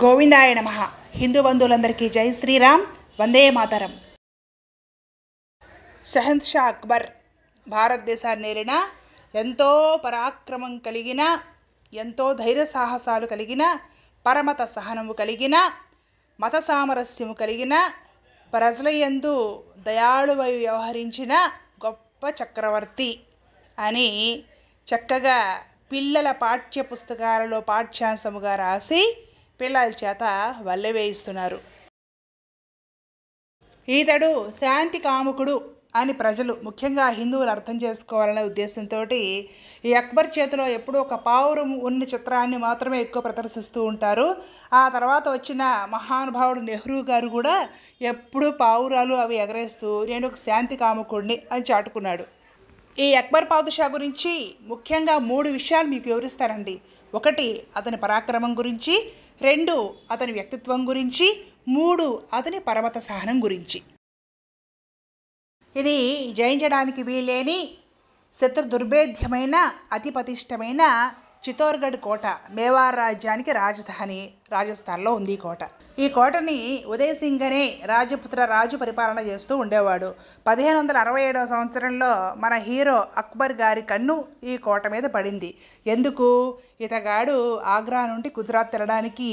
గోవిందాయ నమ హిందూ బంధువులందరికీ జై శ్రీరామ్ వందే మాతరం సహన్ షా అక్బర్ భారతదేశాన్ని నేరిన ఎంతో పరాక్రమం కలిగిన ఎంతో ధైర్య సాహసాలు కలిగిన పరమత సహనము కలిగిన మత సామరస్యము కలిగిన ప్రజల ఎందు దయాళువై వ్యవహరించిన గొప్ప చక్రవర్తి అని చక్కగా పిల్లల పాఠ్య పుస్తకాలలో పాఠ్యాంశముగా రాసి పిల్లల చేత వల్లె వేయిస్తున్నారు ఈతడు శాంతి కాముకుడు అని ప్రజలు ముఖ్యంగా హిందువులు అర్థం చేసుకోవాలనే ఉద్దేశంతో ఈ అక్బర్ చేతిలో ఎప్పుడూ ఒక పావురం ఉన్న చిత్రాన్ని మాత్రమే ఎక్కువ ప్రదర్శిస్తూ ఉంటారు ఆ తర్వాత వచ్చిన మహానుభావుడు నెహ్రూ గారు కూడా ఎప్పుడూ పావురాలు అవి ఎగరేస్తూ నేను ఒక శాంతి కాముకుడిని అని చాటుకున్నాడు ఈ అక్బర్ పాదుషా గురించి ముఖ్యంగా మూడు విషయాలు మీకు వివరిస్తారండి ఒకటి అతని పరాక్రమం గురించి రెండు అతని వ్యక్తిత్వం గురించి మూడు అతని పరమత సహనం గురించి ఇది జయించడానికి వీలేని శత్రు దుర్భేద్యమైన అతి పతిష్టమైన చిత్తోర్గఢ్ కోట మేవార్ రాజ్యానికి రాజధాని రాజస్థాన్లో ఉంది ఈ కోట ఈ కోటని ఉదయ్ సింగ్ అనే రాజపుత్ర రాజు పరిపాలన చేస్తూ ఉండేవాడు పదిహేను వందల అరవై ఏడవ సంవత్సరంలో మన హీరో అక్బర్ గారి కన్ను ఈ కోట మీద పడింది ఎందుకు ఇతగాడు ఆగ్రా నుండి గుజరాత్ తినడానికి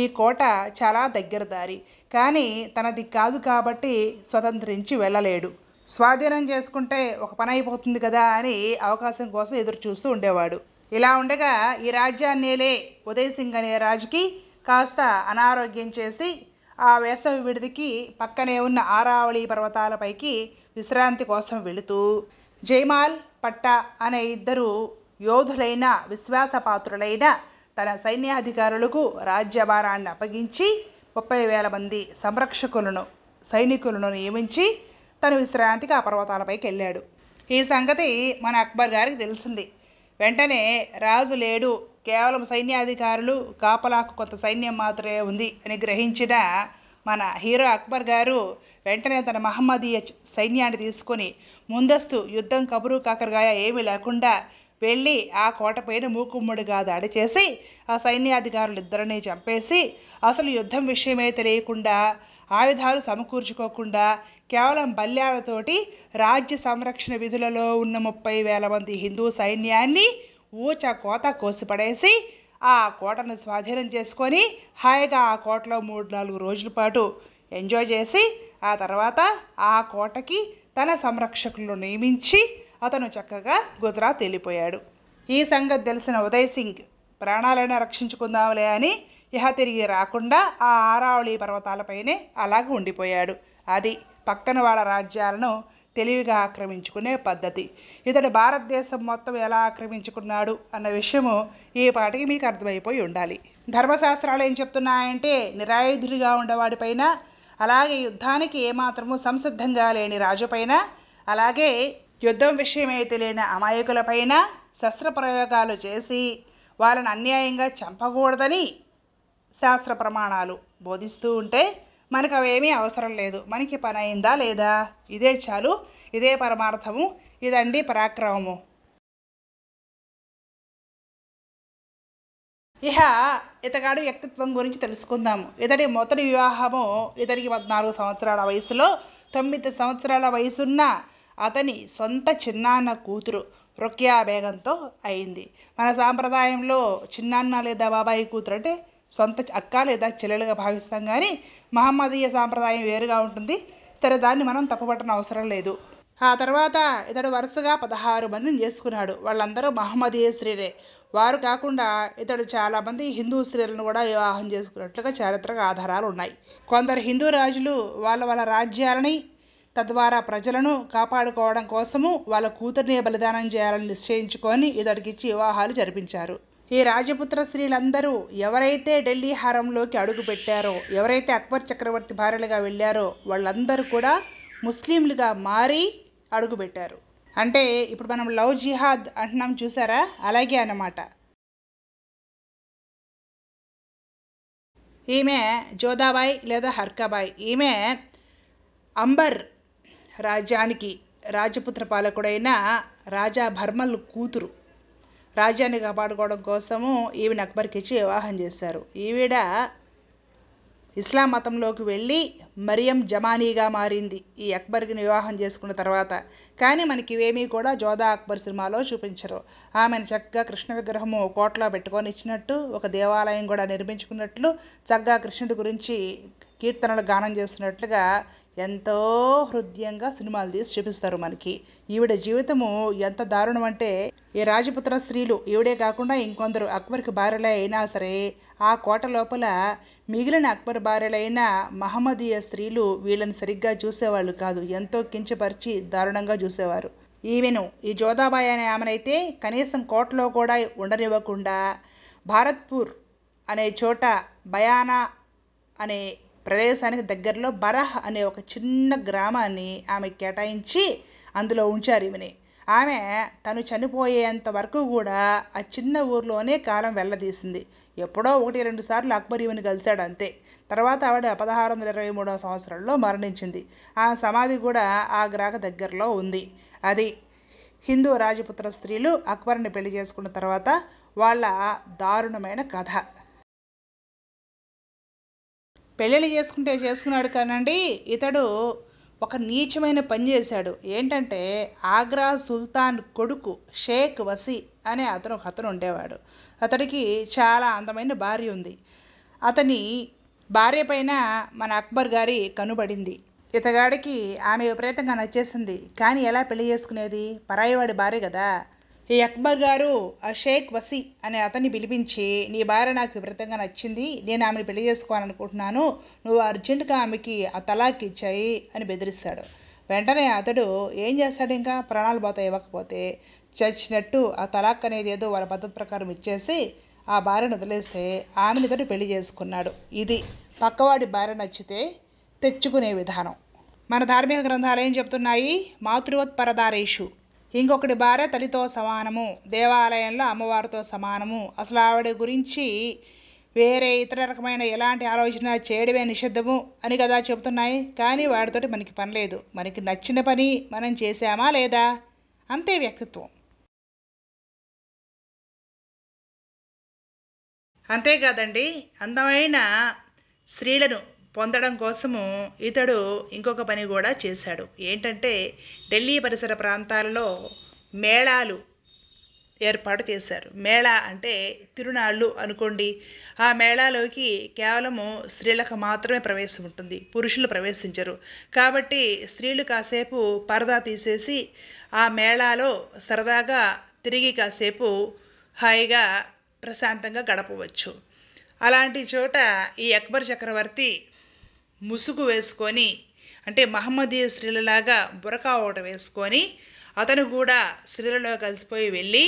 ఈ కోట చాలా దగ్గర దారి కానీ తనది కాదు కాబట్టి స్వతంత్రించి వెళ్ళలేడు స్వాధీనం చేసుకుంటే ఒక పని అయిపోతుంది కదా అని అవకాశం కోసం ఎదురు చూస్తూ ఉండేవాడు ఇలా ఉండగా ఈ రాజ్యాన్నేలే ఉదయ్ సింగ్ అనే రాజుకి కాస్త అనారోగ్యం చేసి ఆ వేసవి విడిదికి పక్కనే ఉన్న ఆరావళి పర్వతాలపైకి విశ్రాంతి కోసం వెళుతూ జైమాల్ పట్టా అనే ఇద్దరు యోధులైన విశ్వాసపాత్రులైన తన సైన్యాధికారులకు రాజ్యభారాన్ని అప్పగించి ముప్పై వేల మంది సంరక్షకులను సైనికులను నియమించి తను విశ్రాంతికి ఆ పర్వతాలపైకి వెళ్ళాడు ఈ సంగతి మన అక్బర్ గారికి తెలిసింది వెంటనే రాజు లేడు కేవలం సైన్యాధికారులు కాపలాకు కొంత సైన్యం మాత్రమే ఉంది అని గ్రహించిన మన హీరో అక్బర్ గారు వెంటనే తన మహమ్మదీయ సైన్యాన్ని తీసుకొని ముందస్తు యుద్ధం కబురు కాకరగాయ ఏమీ లేకుండా వెళ్ళి ఆ కోటపైన మూకుమ్మడిగా దాడి చేసి ఆ సైన్యాధికారులు ఇద్దరిని చంపేసి అసలు యుద్ధం విషయమే తెలియకుండా ఆయుధాలు సమకూర్చుకోకుండా కేవలం బల్యాలతోటి రాజ్య సంరక్షణ విధులలో ఉన్న ముప్పై వేల మంది హిందూ సైన్యాన్ని ఊచ కోత కోసిపడేసి ఆ కోటను స్వాధీనం చేసుకొని హాయిగా ఆ కోటలో మూడు నాలుగు రోజుల పాటు ఎంజాయ్ చేసి ఆ తర్వాత ఆ కోటకి తన సంరక్షకులను నియమించి అతను చక్కగా గుజరాత్ వెళ్ళిపోయాడు ఈ సంగతి తెలిసిన ఉదయ్ సింగ్ ప్రాణాలైనా రక్షించుకుందాంలే అని ఇహ తిరిగి రాకుండా ఆ ఆరావళి పర్వతాలపైనే అలాగ ఉండిపోయాడు అది పక్కన వాళ్ళ రాజ్యాలను తెలివిగా ఆక్రమించుకునే పద్ధతి ఇతడు భారతదేశం మొత్తం ఎలా ఆక్రమించుకున్నాడు అన్న విషయము ఈ పాటికి మీకు అర్థమైపోయి ఉండాలి ధర్మశాస్త్రాలు ఏం చెప్తున్నాయంటే నిరాయుధుడిగా ఉండేవాడిపైన అలాగే యుద్ధానికి ఏమాత్రము సంసిద్ధంగా లేని రాజుపైన అలాగే యుద్ధం విషయమై తెలియని అమాయకులపైన శస్త్రప్రయోగాలు చేసి వాళ్ళని అన్యాయంగా చంపకూడదని శాస్త్ర ప్రమాణాలు బోధిస్తూ ఉంటే మనకు అవేమీ అవసరం లేదు మనకి పని అయిందా లేదా ఇదే చాలు ఇదే పరమార్థము ఇదండి పరాక్రమము ఇహ ఇతగాడి వ్యక్తిత్వం గురించి తెలుసుకుందాము ఇతడి మొదటి వివాహము ఇతడికి పద్నాలుగు సంవత్సరాల వయసులో తొమ్మిది సంవత్సరాల వయసున్న అతని సొంత చిన్నాన్న కూతురు రొక్యా బేగంతో అయింది మన సాంప్రదాయంలో చిన్నాన్న లేదా బాబాయి కూతురు అంటే సొంత అక్క లేదా చెల్లెలుగా భావిస్తాం కానీ మహమ్మదీయ సాంప్రదాయం వేరుగా ఉంటుంది సరే దాన్ని మనం తప్పుపట్టన అవసరం లేదు ఆ తర్వాత ఇతడు వరుసగా పదహారు మందిని చేసుకున్నాడు వాళ్ళందరూ మహమ్మదీయ స్త్రీలే వారు కాకుండా ఇతడు చాలామంది హిందూ స్త్రీలను కూడా వివాహం చేసుకున్నట్లుగా చారిత్రక ఆధారాలు ఉన్నాయి కొందరు హిందూ రాజులు వాళ్ళ వాళ్ళ రాజ్యాలని తద్వారా ప్రజలను కాపాడుకోవడం కోసము వాళ్ళ కూతుర్నే బలిదానం చేయాలని నిశ్చయించుకొని ఇతడికిచ్చి వివాహాలు జరిపించారు ఈ రాజపుత్ర స్త్రీలందరూ ఎవరైతే ఢిల్లీ హారంలోకి అడుగుపెట్టారో ఎవరైతే అక్బర్ చక్రవర్తి భార్యలుగా వెళ్ళారో వాళ్ళందరూ కూడా ముస్లింలుగా మారి అడుగుపెట్టారు అంటే ఇప్పుడు మనం లవ్ జిహాద్ అంటున్నాం చూసారా అలాగే అన్నమాట ఈమె జోదాబాయ్ లేదా హర్కాబాయ్ ఈమె అంబర్ రాజ్యానికి రాజపుత్ర పాలకుడైన రాజా భర్మల్ కూతురు రాజ్యాన్ని కాపాడుకోవడం కోసము ఈవిని అక్బర్కి ఇచ్చి వివాహం చేశారు ఈవిడ ఇస్లాం మతంలోకి వెళ్ళి మరియం జమానీగా మారింది ఈ అక్బర్కి వివాహం చేసుకున్న తర్వాత కానీ మనకి ఇవేమీ కూడా జోదా అక్బర్ సినిమాలో చూపించరు ఆమెను చక్కగా కృష్ణ విగ్రహము కోట్లో పెట్టుకొని ఇచ్చినట్టు ఒక దేవాలయం కూడా నిర్మించుకున్నట్లు చక్కగా కృష్ణుడి గురించి కీర్తనలు గానం చేస్తున్నట్లుగా ఎంతో హృదయంగా సినిమాలు తీసి చూపిస్తారు మనకి ఈవిడ జీవితము ఎంత దారుణం అంటే ఈ రాజపుత్ర స్త్రీలు ఈవిడే కాకుండా ఇంకొందరు అక్బర్కి భార్యలు అయినా సరే ఆ కోట లోపల మిగిలిన అక్బర్ భార్యలైన మహమ్మదీయ స్త్రీలు వీళ్ళని సరిగ్గా చూసేవాళ్ళు కాదు ఎంతో కించపరిచి దారుణంగా చూసేవారు ఈమెను ఈ జోదాబాయి అనే ఆమెనైతే కనీసం కోటలో కూడా ఉండనివ్వకుండా భారత్పూర్ అనే చోట బయానా అనే ప్రదేశానికి దగ్గరలో బరహ్ అనే ఒక చిన్న గ్రామాన్ని ఆమె కేటాయించి అందులో ఉంచారు ఈమెని ఆమె తను చనిపోయేంత వరకు కూడా ఆ చిన్న ఊర్లోనే కాలం వెళ్ళదీసింది ఎప్పుడో ఒకటి రెండు సార్లు అక్బర్ ఈమెను కలిశాడు అంతే తర్వాత ఆవిడ పదహారు వందల ఇరవై మూడవ సంవత్సరంలో మరణించింది ఆ సమాధి కూడా ఆగ్రాకు దగ్గరలో ఉంది అది హిందూ రాజపుత్ర స్త్రీలు అక్బర్ని పెళ్లి చేసుకున్న తర్వాత వాళ్ళ దారుణమైన కథ పెళ్ళిళ్ళు చేసుకుంటే చేసుకున్నాడు కానండి ఇతడు ఒక నీచమైన పని చేశాడు ఏంటంటే ఆగ్రా సుల్తాన్ కొడుకు షేక్ వసీ అనే అతను ఒక అతను ఉండేవాడు అతడికి చాలా అందమైన భార్య ఉంది అతని భార్య పైన మన అక్బర్ గారి కనుబడింది ఇతగాడికి ఆమె విపరీతంగా నచ్చేసింది కానీ ఎలా పెళ్లి చేసుకునేది పరాయివాడి భార్య కదా ఈ అక్బర్ గారు షేక్ వసీ అనే అతన్ని పిలిపించి నీ భార్య నాకు విపరీతంగా నచ్చింది నేను ఆమెను పెళ్లి చేసుకోవాలనుకుంటున్నాను నువ్వు అర్జెంటుగా ఆమెకి ఆ తలాక్ ఇచ్చాయి అని బెదిరిస్తాడు వెంటనే అతడు ఏం చేస్తాడు ఇంకా ప్రాణాలు పోతాయి ఇవ్వకపోతే చచ్చినట్టు ఆ తలాక్ అనేది ఏదో వాళ్ళ పద్ధతి ప్రకారం ఇచ్చేసి ఆ భార్యను వదిలేస్తే ఆమెను ఇతడు పెళ్లి చేసుకున్నాడు ఇది పక్కవాడి భార్య నచ్చితే తెచ్చుకునే విధానం మన ధార్మిక గ్రంథాలు ఏం చెప్తున్నాయి మాతృవత్పరదారేషు ఇంకొకటి భార్య తల్లితో సమానము దేవాలయంలో అమ్మవారితో సమానము అసలు ఆవిడ గురించి వేరే ఇతర రకమైన ఎలాంటి ఆలోచన చేయడమే నిషిద్ధము అని కదా చెబుతున్నాయి కానీ వాడితోటి మనకి పని లేదు మనకి నచ్చిన పని మనం చేశామా లేదా అంతే వ్యక్తిత్వం అంతేకాదండి అందమైన స్త్రీలను పొందడం కోసము ఇతడు ఇంకొక పని కూడా చేశాడు ఏంటంటే ఢిల్లీ పరిసర ప్రాంతాలలో మేళాలు ఏర్పాటు చేశారు మేళా అంటే తిరునాళ్ళు అనుకోండి ఆ మేళాలోకి కేవలము స్త్రీలకు మాత్రమే ప్రవేశం ఉంటుంది పురుషులు ప్రవేశించరు కాబట్టి స్త్రీలు కాసేపు పరదా తీసేసి ఆ మేళాలో సరదాగా తిరిగి కాసేపు హాయిగా ప్రశాంతంగా గడపవచ్చు అలాంటి చోట ఈ అక్బర్ చక్రవర్తి ముసుగు వేసుకొని అంటే మహమ్మదీయ స్త్రీలలాగా బురకా ఓట వేసుకొని అతను కూడా స్త్రీలలో కలిసిపోయి వెళ్ళి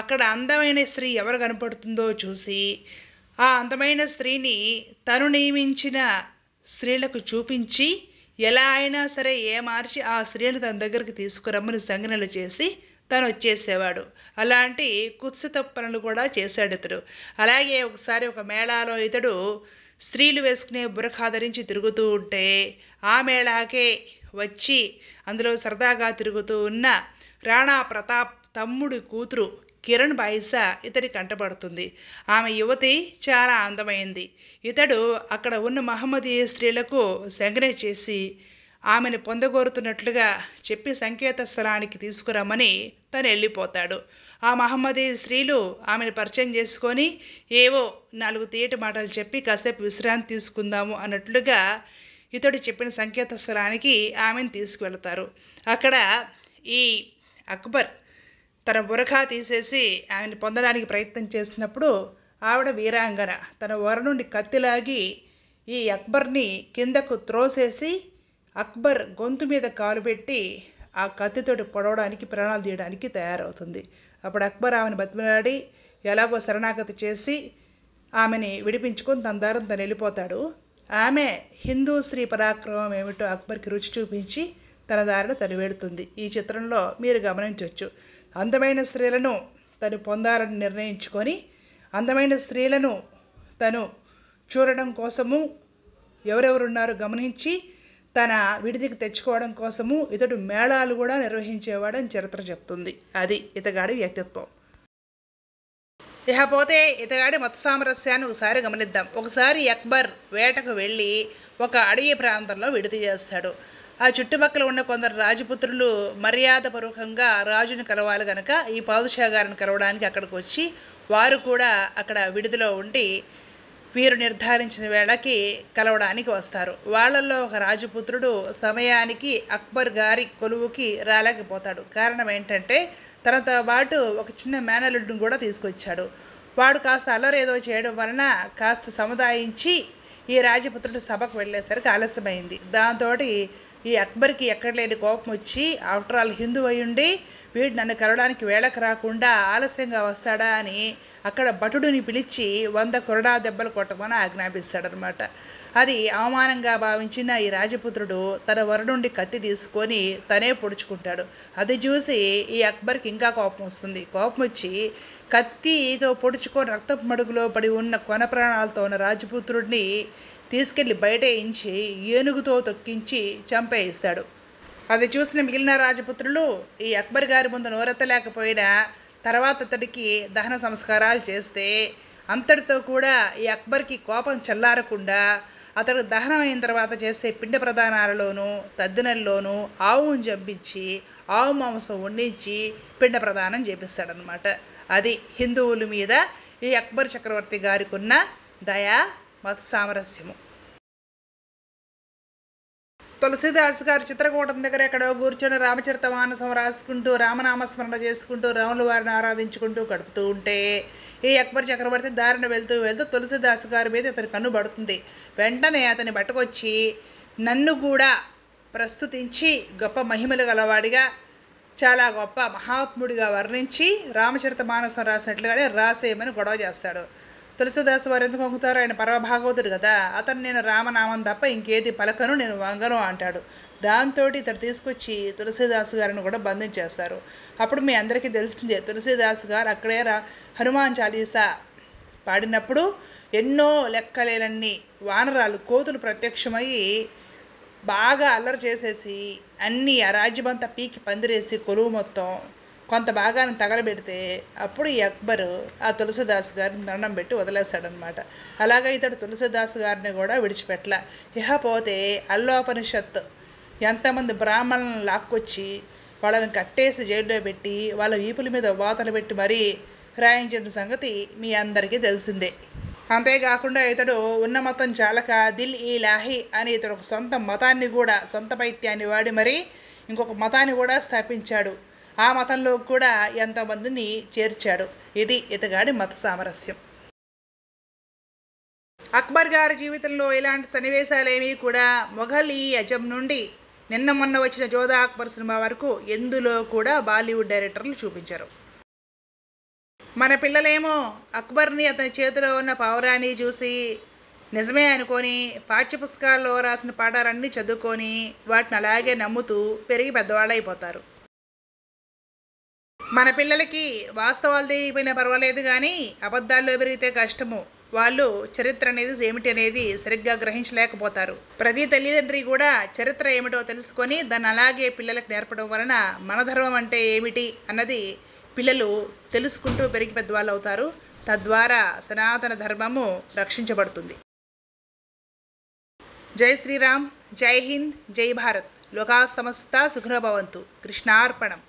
అక్కడ అందమైన స్త్రీ ఎవరు కనపడుతుందో చూసి ఆ అందమైన స్త్రీని తను నియమించిన స్త్రీలకు చూపించి ఎలా అయినా సరే ఏ మార్చి ఆ స్త్రీని తన దగ్గరికి తీసుకురమ్మని సంజ్ఞలు చేసి తను వచ్చేసేవాడు అలాంటి కుత్సిత పనులు కూడా చేశాడు ఇతడు అలాగే ఒకసారి ఒక మేళాలో ఇతడు స్త్రీలు వేసుకునే బురఖా ధరించి తిరుగుతూ ఉంటే ఆ మేళాకే వచ్చి అందులో సరదాగా తిరుగుతూ ఉన్న రాణా ప్రతాప్ తమ్ముడి కూతురు కిరణ్ బాయిసా ఇతడి కంటపడుతుంది ఆమె యువతి చాలా అందమైంది ఇతడు అక్కడ ఉన్న మహమ్మదీయ స్త్రీలకు సంగ్రహ చేసి ఆమెను పొందగోరుతున్నట్లుగా చెప్పి సంకేత స్థలానికి తీసుకురమ్మని తను వెళ్ళిపోతాడు ఆ మహమ్మదీ స్త్రీలు ఆమెను పరిచయం చేసుకొని ఏవో నాలుగు తీయటి మాటలు చెప్పి కాసేపు విశ్రాంతి తీసుకుందాము అన్నట్లుగా ఇతడు చెప్పిన సంకేత స్థలానికి ఆమెను తీసుకువెళ్తారు అక్కడ ఈ అక్బర్ తన బురఖా తీసేసి ఆమెను పొందడానికి ప్రయత్నం చేసినప్పుడు ఆవిడ వీరాంగన తన వర నుండి కత్తిలాగి ఈ అక్బర్ని కిందకు త్రోసేసి అక్బర్ గొంతు మీద కాలు పెట్టి ఆ కత్తితోటి పొడవడానికి ప్రాణాలు తీయడానికి తయారవుతుంది అప్పుడు అక్బర్ ఆమెను బతిమలాడి ఎలాగో శరణాగతి చేసి ఆమెని విడిపించుకొని తన దారం తను వెళ్ళిపోతాడు ఆమె హిందూ స్త్రీ పరాక్రమం ఏమిటో అక్బర్కి రుచి చూపించి తన దారిన తను ఈ చిత్రంలో మీరు గమనించవచ్చు అందమైన స్త్రీలను తను పొందాలని నిర్ణయించుకొని అందమైన స్త్రీలను తను చూడడం కోసము ఎవరెవరున్నారో గమనించి తన విడిదికి తెచ్చుకోవడం కోసము ఇతడు మేళాలు కూడా నిర్వహించేవాడని చరిత్ర చెప్తుంది అది ఇతగాడి వ్యక్తిత్వం ఇకపోతే ఇతగాడి మత సామరస్యాన్ని ఒకసారి గమనిద్దాం ఒకసారి అక్బర్ వేటకు వెళ్ళి ఒక అడవి ప్రాంతంలో విడుదల చేస్తాడు ఆ చుట్టుపక్కల ఉన్న కొందరు రాజపుత్రులు మర్యాదపూర్వకంగా రాజుని కలవాలి కనుక ఈ పాదుషాగారిని కలవడానికి అక్కడికి వచ్చి వారు కూడా అక్కడ విడుదలో ఉండి వీరు నిర్ధారించిన వేళకి కలవడానికి వస్తారు వాళ్ళల్లో ఒక రాజపుత్రుడు సమయానికి అక్బర్ గారి కొలువుకి రాలేకపోతాడు కారణం ఏంటంటే తనతో పాటు ఒక చిన్న మేనలుడ్ని కూడా తీసుకొచ్చాడు వాడు కాస్త అల్లరేదో చేయడం వలన కాస్త సముదాయించి ఈ రాజపుత్రుడు సభకు వెళ్ళేసరికి ఆలస్యమైంది దాంతో ఈ అక్బర్కి ఎక్కడ లేని కోపం వచ్చి ఆఫ్టర్ ఆల్ హిందూ అయ్యుండి వీడు నన్ను కరవడానికి వేళకు రాకుండా ఆలస్యంగా వస్తాడా అని అక్కడ భటుడిని పిలిచి వంద కొరడా దెబ్బలు కొట్టమని ఆజ్ఞాపిస్తాడనమాట అది అవమానంగా భావించిన ఈ రాజపుత్రుడు తన వరుడుండి కత్తి తీసుకొని తనే పొడుచుకుంటాడు అది చూసి ఈ అక్బర్కి ఇంకా కోపం వస్తుంది కోపం వచ్చి కత్తితో పొడుచుకొని రక్తపు మడుగులో పడి ఉన్న కొన ప్రాణాలతో ఉన్న రాజపుత్రుడిని తీసుకెళ్లి బయట వేయించి ఏనుగుతో తొక్కించి చంపేయిస్తాడు అది చూసిన మిగిలిన రాజపుత్రులు ఈ అక్బర్ గారి ముందు లేకపోయినా తర్వాత అతడికి దహన సంస్కారాలు చేస్తే అంతటితో కూడా ఈ అక్బర్కి కోపం చల్లారకుండా అతడు దహనమైన తర్వాత చేస్తే పిండ ప్రధానాలలోనూ తద్దినల్లోనూ ఆవును చంపించి ఆవు మాంసం వండించి పిండ ప్రదానం చేపిస్తాడనమాట అది హిందువుల మీద ఈ అక్బర్ చక్రవర్తి గారికి ఉన్న దయా మత సామరస్యము తులసిదాస్ గారు చిత్రకూటం దగ్గర ఎక్కడో కూర్చొని రామచరిత మానసం రాసుకుంటూ రామనామస్మరణ చేసుకుంటూ రాముల వారిని ఆరాధించుకుంటూ గడుపుతూ ఉంటే ఈ అక్బర్ చక్రవర్తి దారిన వెళ్తూ వెళ్తూ తులసిదాస్ గారి మీద అతని కన్ను పడుతుంది వెంటనే అతని పట్టుకొచ్చి నన్ను కూడా ప్రస్తుతించి గొప్ప మహిమలు గలవాడిగా చాలా గొప్ప మహాత్ముడిగా వర్ణించి రామచరిత మానసం రాసినట్లుగానే రాసేయమని గొడవ చేస్తాడు తులసిదాస్ వారు ఎంత మొంగుతారో ఆయన పరమభాగవతుడు కదా అతను నేను రామనామం తప్ప ఇంకేది పలకను నేను వంగను అంటాడు దాంతో ఇతడు తీసుకొచ్చి తులసిదాస్ గారిని కూడా బంధించేస్తారు అప్పుడు మీ అందరికీ తెలిసిందే తులసిదాస్ గారు అక్కడే రా హనుమాన్ చాలీసా పాడినప్పుడు ఎన్నో లెక్కలేనన్ని వానరాలు కోతులు ప్రత్యక్షమయ్యి బాగా అల్లరి చేసేసి అన్నీ ఆ రాజ్యమంతా పీకి పందిరేసి కొలువు మొత్తం కొంత భాగాన్ని తగలబెడితే అప్పుడు ఈ అక్బరు ఆ తులసిదాస్ గారిని దండం పెట్టి వదిలేశాడనమాట అలాగే ఇతడు తులసిదాస్ గారిని కూడా విడిచిపెట్టల ఇకపోతే అల్లోపనిషత్తు ఎంతమంది బ్రాహ్మణులను లాక్కొచ్చి వాళ్ళని కట్టేసి జైల్లో పెట్టి వాళ్ళ వీపుల మీద వాతలు పెట్టి మరీ రాయించిన సంగతి మీ అందరికీ తెలిసిందే అంతేకాకుండా ఇతడు ఉన్న మతం చాలక దిల్ ఈ లాహి అని ఇతడు ఒక సొంత మతాన్ని కూడా సొంత పైత్యాన్ని వాడి మరీ ఇంకొక మతాన్ని కూడా స్థాపించాడు ఆ మతంలో కూడా ఎంతోమందిని చేర్చాడు ఇది ఇతగాడి మత సామరస్యం అక్బర్ గారి జీవితంలో ఇలాంటి సన్నివేశాలేమీ కూడా మొఘలీ యజం నుండి నిన్న మొన్న వచ్చిన జోధా అక్బర్ సినిమా వరకు ఎందులో కూడా బాలీవుడ్ డైరెక్టర్లు చూపించారు మన పిల్లలేమో అక్బర్ని అతని చేతిలో ఉన్న పావురాన్ని చూసి నిజమే అనుకొని పాఠ్యపుస్తకాల్లో రాసిన పాఠాలన్నీ చదువుకొని వాటిని అలాగే నమ్ముతూ పెరిగి పెద్దవాళ్ళైపోతారు మన పిల్లలకి వాస్తవాలు తెలియపోయినా పర్వాలేదు కానీ అబద్ధాల్లో పెరిగితే కష్టము వాళ్ళు చరిత్ర అనేది ఏమిటి అనేది సరిగ్గా గ్రహించలేకపోతారు ప్రతి తల్లిదండ్రి కూడా చరిత్ర ఏమిటో తెలుసుకొని దాన్ని అలాగే పిల్లలకు నేర్పడం వలన మన ధర్మం అంటే ఏమిటి అన్నది పిల్లలు తెలుసుకుంటూ పెరిగి పెద్దవాళ్ళు అవుతారు తద్వారా సనాతన ధర్మము రక్షించబడుతుంది జై శ్రీరామ్ జై హింద్ జై భారత్ లోకా సమస్త సుఖనభవంతు కృష్ణార్పణం